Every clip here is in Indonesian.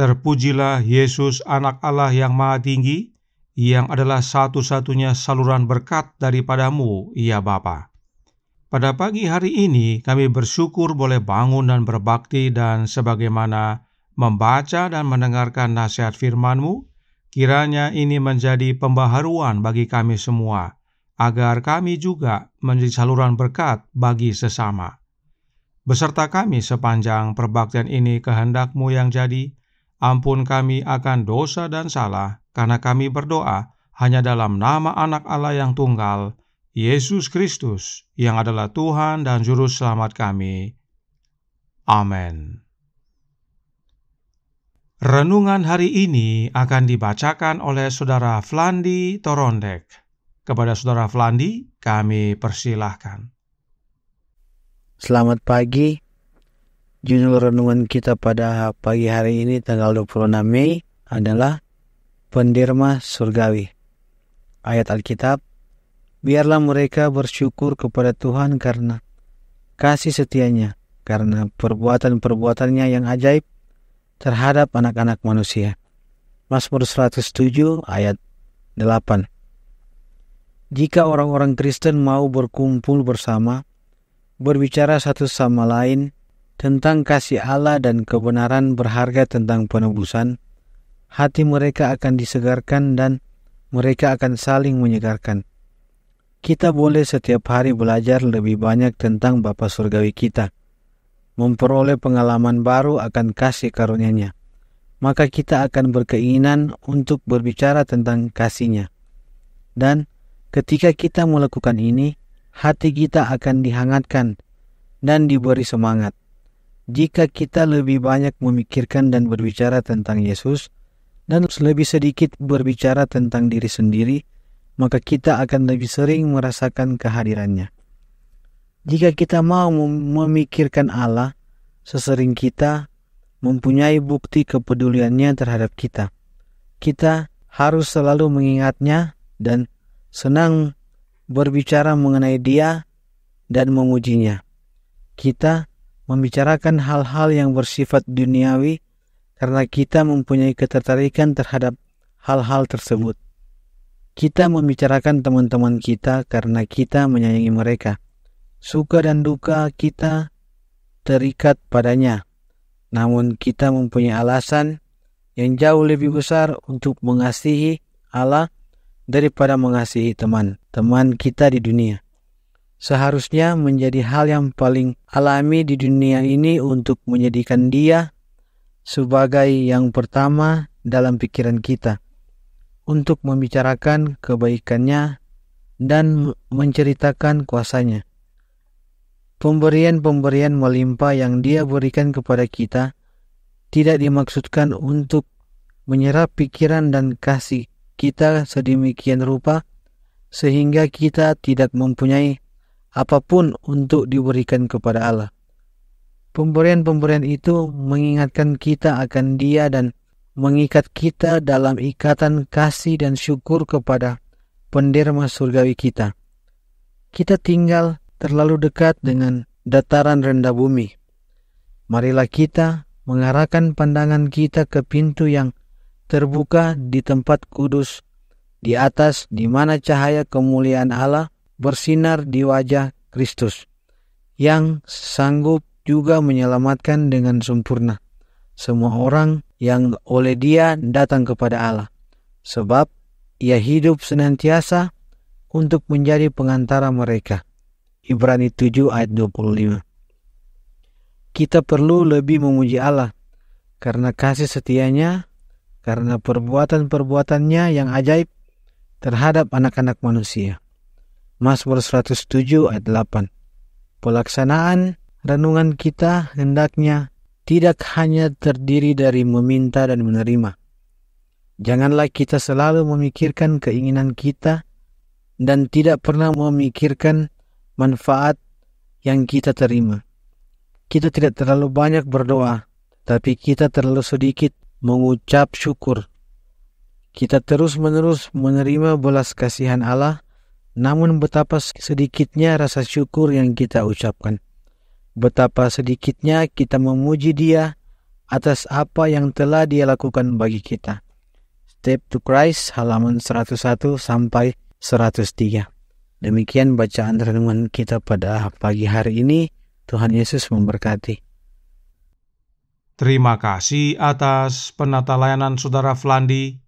Terpujilah Yesus anak Allah yang maha tinggi, yang adalah satu-satunya saluran berkat daripadamu, ya Bapa. Pada pagi hari ini kami bersyukur boleh bangun dan berbakti dan sebagaimana membaca dan mendengarkan nasihat FirmanMu, kiranya ini menjadi pembaharuan bagi kami semua, agar kami juga menjadi saluran berkat bagi sesama. Beserta kami sepanjang perbaktian ini kehendakMu yang jadi, Ampun kami akan dosa dan salah, karena kami berdoa hanya dalam nama anak Allah yang tunggal, Yesus Kristus, yang adalah Tuhan dan Juru Selamat kami. Amin. Renungan hari ini akan dibacakan oleh Saudara Flandi Torondek. Kepada Saudara Flandi, kami persilahkan. Selamat pagi, Judul renungan kita pada pagi hari ini tanggal 26 Mei adalah pendirma Surgawi. Ayat Alkitab, Biarlah mereka bersyukur kepada Tuhan karena kasih setianya, karena perbuatan-perbuatannya yang ajaib terhadap anak-anak manusia. Mazmur 107 ayat 8 Jika orang-orang Kristen mau berkumpul bersama, berbicara satu sama lain, tentang kasih Allah dan kebenaran berharga tentang penebusan, hati mereka akan disegarkan dan mereka akan saling menyegarkan. Kita boleh setiap hari belajar lebih banyak tentang Bapa Surgawi kita, memperoleh pengalaman baru akan kasih karunia-Nya. Maka kita akan berkeinginan untuk berbicara tentang kasih-Nya, Dan ketika kita melakukan ini, hati kita akan dihangatkan dan diberi semangat jika kita lebih banyak memikirkan dan berbicara tentang Yesus, dan lebih sedikit berbicara tentang diri sendiri, maka kita akan lebih sering merasakan kehadirannya. Jika kita mau memikirkan Allah, sesering kita mempunyai bukti kepeduliannya terhadap kita. Kita harus selalu mengingatnya dan senang berbicara mengenai dia dan memujinya. Kita membicarakan hal-hal yang bersifat duniawi karena kita mempunyai ketertarikan terhadap hal-hal tersebut. Kita membicarakan teman-teman kita karena kita menyayangi mereka. Suka dan duka kita terikat padanya, namun kita mempunyai alasan yang jauh lebih besar untuk mengasihi Allah daripada mengasihi teman-teman kita di dunia seharusnya menjadi hal yang paling alami di dunia ini untuk menjadikan dia sebagai yang pertama dalam pikiran kita untuk membicarakan kebaikannya dan menceritakan kuasanya. Pemberian-pemberian melimpah yang dia berikan kepada kita tidak dimaksudkan untuk menyerap pikiran dan kasih kita sedemikian rupa sehingga kita tidak mempunyai apapun untuk diberikan kepada Allah. Pemberian-pemberian itu mengingatkan kita akan Dia dan mengikat kita dalam ikatan kasih dan syukur kepada penderma surgawi kita. Kita tinggal terlalu dekat dengan dataran rendah bumi. Marilah kita mengarahkan pandangan kita ke pintu yang terbuka di tempat kudus, di atas di mana cahaya kemuliaan Allah bersinar di wajah Kristus, yang sanggup juga menyelamatkan dengan sempurna semua orang yang oleh Dia datang kepada Allah, sebab Ia hidup senantiasa untuk menjadi pengantara mereka. Ibrani 7 ayat 25. Kita perlu lebih memuji Allah karena kasih setianya, karena perbuatan-perbuatannya yang ajaib terhadap anak-anak manusia. Mazmur 107 ayat 8. Pelaksanaan renungan kita hendaknya tidak hanya terdiri dari meminta dan menerima. Janganlah kita selalu memikirkan keinginan kita dan tidak pernah memikirkan manfaat yang kita terima. Kita tidak terlalu banyak berdoa, tapi kita terlalu sedikit mengucap syukur. Kita terus-menerus menerima belas kasihan Allah namun betapa sedikitnya rasa syukur yang kita ucapkan. Betapa sedikitnya kita memuji dia atas apa yang telah dia lakukan bagi kita. Step to Christ halaman 101 sampai 103. Demikian bacaan renungan kita pada pagi hari ini. Tuhan Yesus memberkati. Terima kasih atas penata layanan saudara Flandi.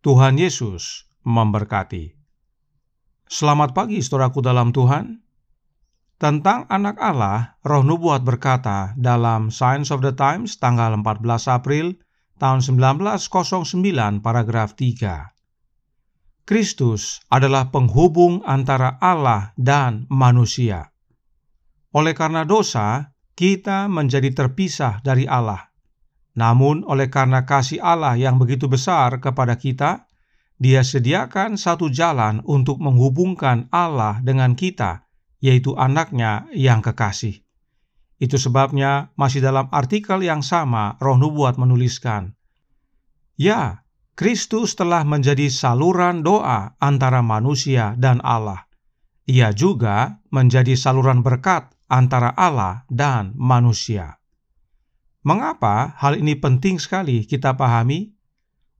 Tuhan Yesus memberkati. Selamat pagi saudaraku dalam Tuhan. Tentang anak Allah, roh nubuat berkata dalam Science of the Times tanggal 14 April tahun 1909 paragraf 3. Kristus adalah penghubung antara Allah dan manusia. Oleh karena dosa, kita menjadi terpisah dari Allah. Namun oleh karena kasih Allah yang begitu besar kepada kita, dia sediakan satu jalan untuk menghubungkan Allah dengan kita, yaitu anaknya yang kekasih. Itu sebabnya masih dalam artikel yang sama roh nubuat menuliskan, Ya, Kristus telah menjadi saluran doa antara manusia dan Allah. Ia juga menjadi saluran berkat antara Allah dan manusia. Mengapa hal ini penting sekali kita pahami?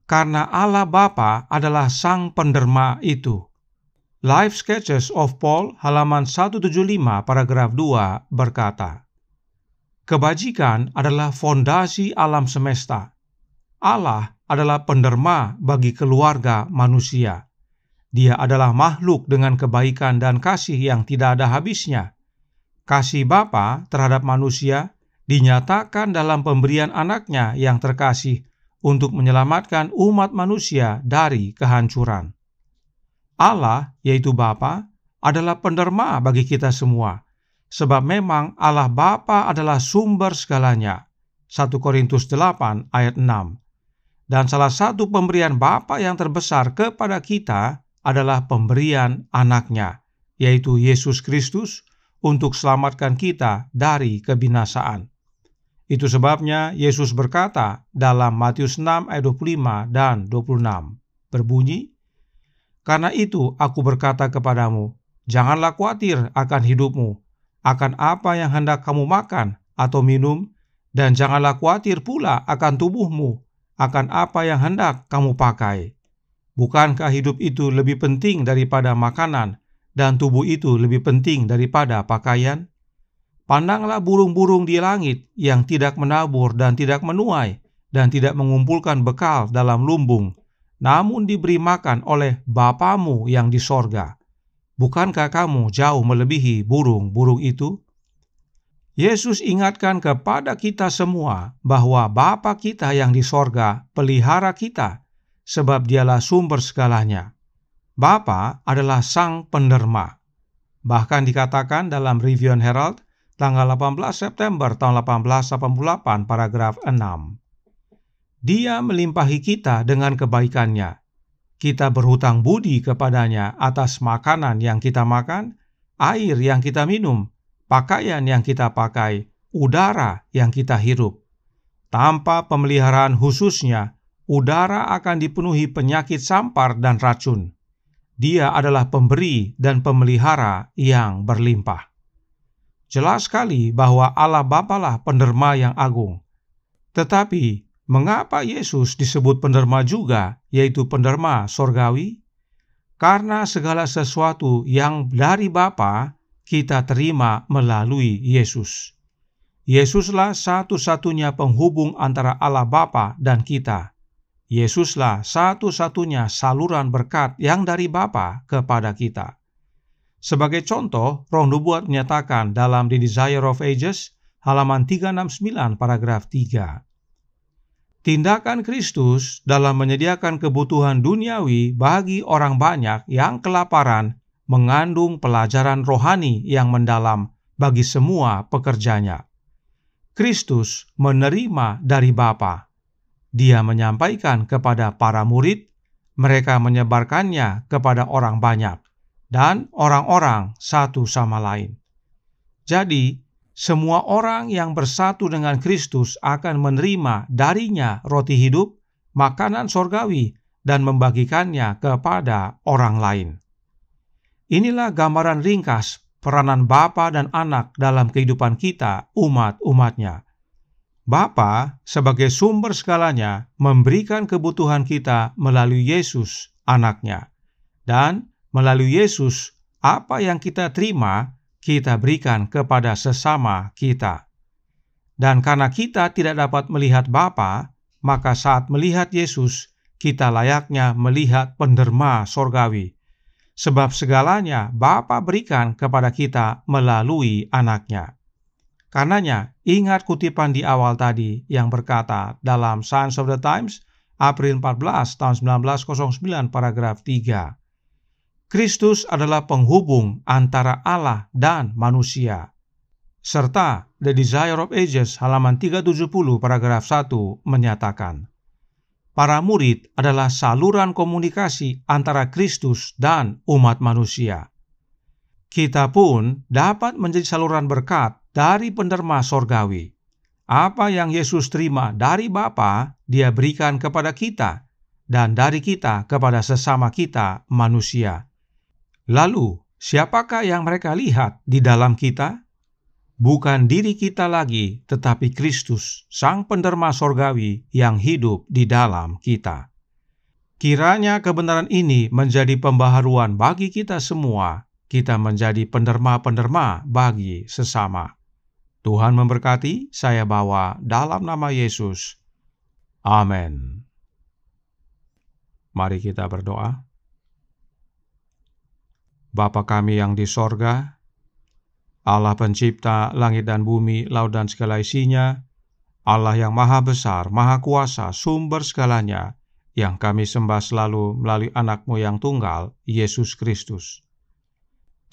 karena Allah Bapa adalah Sang Penderma itu. Life Sketches of Paul halaman 175 paragraf 2 berkata, Kebajikan adalah fondasi alam semesta. Allah adalah penderma bagi keluarga manusia. Dia adalah makhluk dengan kebaikan dan kasih yang tidak ada habisnya. Kasih Bapa terhadap manusia dinyatakan dalam pemberian anaknya yang terkasih untuk menyelamatkan umat manusia dari kehancuran. Allah, yaitu Bapa, adalah penderma bagi kita semua, sebab memang Allah Bapa adalah sumber segalanya. 1 Korintus 8 ayat 6. Dan salah satu pemberian Bapa yang terbesar kepada kita adalah pemberian anaknya, yaitu Yesus Kristus, untuk selamatkan kita dari kebinasaan. Itu sebabnya Yesus berkata dalam Matius 6 ayat 25 dan 26 berbunyi, Karena itu aku berkata kepadamu, janganlah khawatir akan hidupmu, akan apa yang hendak kamu makan atau minum, dan janganlah khawatir pula akan tubuhmu, akan apa yang hendak kamu pakai. Bukankah hidup itu lebih penting daripada makanan, dan tubuh itu lebih penting daripada pakaian? Pandanglah burung-burung di langit yang tidak menabur dan tidak menuai dan tidak mengumpulkan bekal dalam lumbung, namun diberi makan oleh Bapamu yang di sorga. Bukankah kamu jauh melebihi burung-burung itu? Yesus ingatkan kepada kita semua bahwa Bapa kita yang di sorga pelihara kita, sebab dialah sumber segalanya. Bapa adalah sang penderma. Bahkan dikatakan dalam Review Herald, tanggal 18 September tahun 1888 paragraf 6. Dia melimpahi kita dengan kebaikannya. Kita berhutang budi kepadanya atas makanan yang kita makan, air yang kita minum, pakaian yang kita pakai, udara yang kita hirup. Tanpa pemeliharaan khususnya, udara akan dipenuhi penyakit sampar dan racun. Dia adalah pemberi dan pemelihara yang berlimpah. Jelas sekali bahwa Allah Bapalah penderma yang agung. Tetapi, mengapa Yesus disebut penderma juga, yaitu penderma sorgawi? Karena segala sesuatu yang dari Bapa kita terima melalui Yesus. Yesuslah satu-satunya penghubung antara Allah Bapa dan kita. Yesuslah satu-satunya saluran berkat yang dari Bapa kepada kita. Sebagai contoh, roh nubuat menyatakan dalam The Desire of Ages halaman 369 paragraf 3. Tindakan Kristus dalam menyediakan kebutuhan duniawi bagi orang banyak yang kelaparan mengandung pelajaran rohani yang mendalam bagi semua pekerjanya. Kristus menerima dari Bapa. Dia menyampaikan kepada para murid, mereka menyebarkannya kepada orang banyak dan orang-orang satu sama lain. Jadi, semua orang yang bersatu dengan Kristus akan menerima darinya roti hidup, makanan sorgawi, dan membagikannya kepada orang lain. Inilah gambaran ringkas peranan Bapa dan anak dalam kehidupan kita, umat-umatnya. Bapa sebagai sumber segalanya memberikan kebutuhan kita melalui Yesus, anaknya. Dan melalui Yesus, apa yang kita terima, kita berikan kepada sesama kita. Dan karena kita tidak dapat melihat Bapa, maka saat melihat Yesus, kita layaknya melihat penderma sorgawi. Sebab segalanya Bapa berikan kepada kita melalui anaknya. Karenanya, ingat kutipan di awal tadi yang berkata dalam Science of the Times, April 14 tahun 1909 paragraf 3 Kristus adalah penghubung antara Allah dan manusia. Serta The Desire of Ages halaman 370 paragraf 1 menyatakan, Para murid adalah saluran komunikasi antara Kristus dan umat manusia. Kita pun dapat menjadi saluran berkat dari penderma sorgawi. Apa yang Yesus terima dari Bapa, dia berikan kepada kita, dan dari kita kepada sesama kita manusia Lalu, siapakah yang mereka lihat di dalam kita? Bukan diri kita lagi, tetapi Kristus, Sang Penderma Sorgawi yang hidup di dalam kita. Kiranya kebenaran ini menjadi pembaharuan bagi kita semua. Kita menjadi penderma-penderma bagi sesama. Tuhan memberkati, saya bawa dalam nama Yesus. Amin. Mari kita berdoa. Bapa kami yang di sorga, Allah pencipta langit dan bumi, laut dan segala isinya, Allah yang maha besar, maha kuasa, sumber segalanya, yang kami sembah selalu melalui anakmu yang tunggal, Yesus Kristus.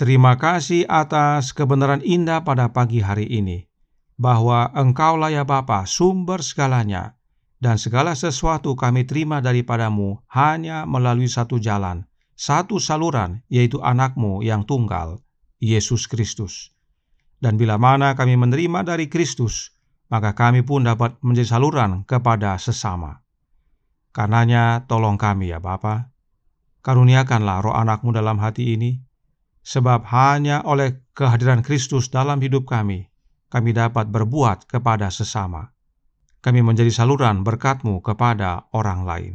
Terima kasih atas kebenaran indah pada pagi hari ini, bahwa engkaulah ya Bapa sumber segalanya, dan segala sesuatu kami terima daripadamu hanya melalui satu jalan, satu saluran, yaitu anakmu yang tunggal, Yesus Kristus. Dan bila mana kami menerima dari Kristus, maka kami pun dapat menjadi saluran kepada sesama. Karenanya tolong kami ya Bapa, karuniakanlah roh anakmu dalam hati ini, sebab hanya oleh kehadiran Kristus dalam hidup kami, kami dapat berbuat kepada sesama. Kami menjadi saluran berkatmu kepada orang lain